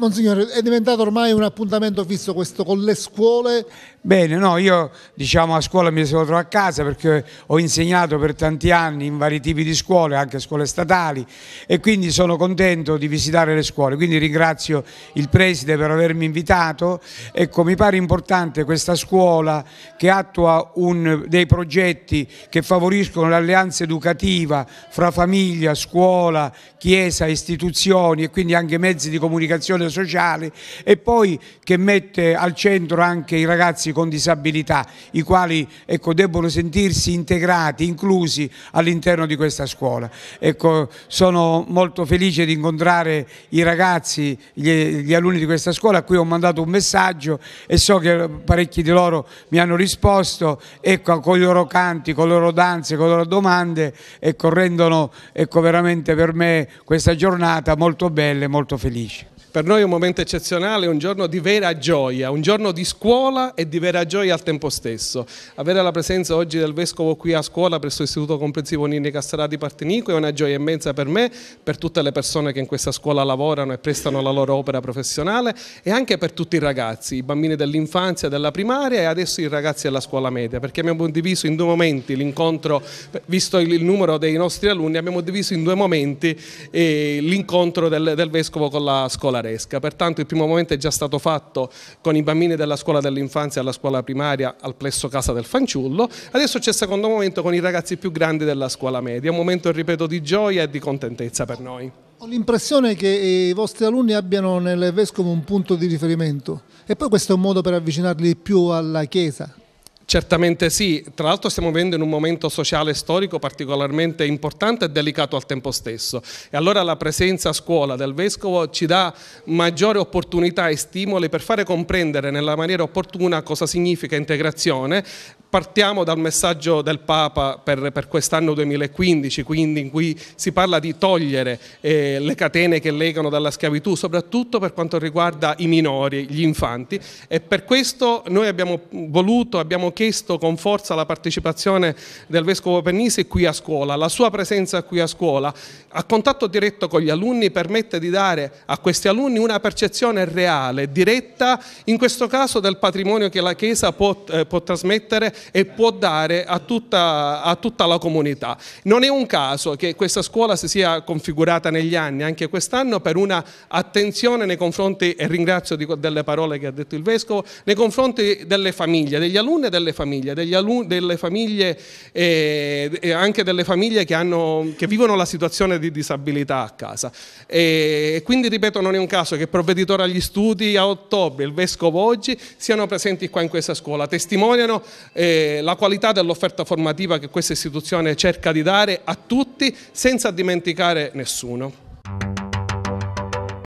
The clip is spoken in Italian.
Monsignore, è diventato ormai un appuntamento fisso questo con le scuole? Bene, no, io diciamo a scuola mi sono trovato a casa perché ho insegnato per tanti anni in vari tipi di scuole, anche scuole statali e quindi sono contento di visitare le scuole, quindi ringrazio il preside per avermi invitato. Ecco, mi pare importante questa scuola che attua un, dei progetti che favoriscono l'alleanza educativa fra famiglia, scuola, chiesa, istituzioni e quindi anche mezzi di comunicazione sociale e poi che mette al centro anche i ragazzi con disabilità, i quali ecco, debbono sentirsi integrati, inclusi all'interno di questa scuola. Ecco, sono molto felice di incontrare i ragazzi, gli, gli alunni di questa scuola, a cui ho mandato un messaggio e so che parecchi di loro mi hanno risposto ecco, con i loro canti, con le loro danze, con le loro domande ecco, rendono ecco, veramente per me questa giornata molto bella e molto felice. Per noi è un momento eccezionale, un giorno di vera gioia, un giorno di scuola e di vera gioia al tempo stesso. Avere la presenza oggi del Vescovo qui a scuola presso l'Istituto Comprensivo Nini Castellati Partinico è una gioia immensa per me, per tutte le persone che in questa scuola lavorano e prestano la loro opera professionale e anche per tutti i ragazzi, i bambini dell'infanzia, della primaria e adesso i ragazzi della scuola media, perché abbiamo diviso in due momenti l'incontro, visto il numero dei nostri alunni, abbiamo diviso in due momenti eh, l'incontro del, del Vescovo con la scuola scolaresca. Pertanto il primo momento è già stato fatto con i bambini della scuola dell'infanzia alla scuola primaria al plesso Casa del Fanciullo, adesso c'è il secondo momento con i ragazzi più grandi della scuola media, un momento, ripeto, di gioia e di contentezza per noi. Ho l'impressione che eh, i vostri alunni abbiano nel Vescovo un punto di riferimento e poi questo è un modo per avvicinarli più alla Chiesa. Certamente sì, tra l'altro stiamo vivendo in un momento sociale e storico particolarmente importante e delicato al tempo stesso e allora la presenza a scuola del Vescovo ci dà maggiore opportunità e stimoli per fare comprendere nella maniera opportuna cosa significa integrazione Partiamo dal messaggio del Papa per, per quest'anno 2015, quindi in cui si parla di togliere eh, le catene che legano dalla schiavitù, soprattutto per quanto riguarda i minori, gli infanti e per questo noi abbiamo voluto, abbiamo chiesto con forza la partecipazione del Vescovo Pernisi qui a scuola, la sua presenza qui a scuola, a contatto diretto con gli alunni permette di dare a questi alunni una percezione reale, diretta, in questo caso del patrimonio che la Chiesa può, eh, può trasmettere e può dare a tutta, a tutta la comunità. Non è un caso che questa scuola si sia configurata negli anni, anche quest'anno, per una attenzione nei confronti, e ringrazio di, delle parole che ha detto il Vescovo, nei confronti delle famiglie, degli alunni e delle famiglie, alunni, delle famiglie eh, e anche delle famiglie che, hanno, che, vivono la situazione di disabilità a casa. E quindi, ripeto, non è un caso che il provveditore agli studi a ottobre, il Vescovo oggi, siano presenti qua in questa scuola, testimoniano eh, eh, la qualità dell'offerta formativa che questa istituzione cerca di dare a tutti senza dimenticare nessuno.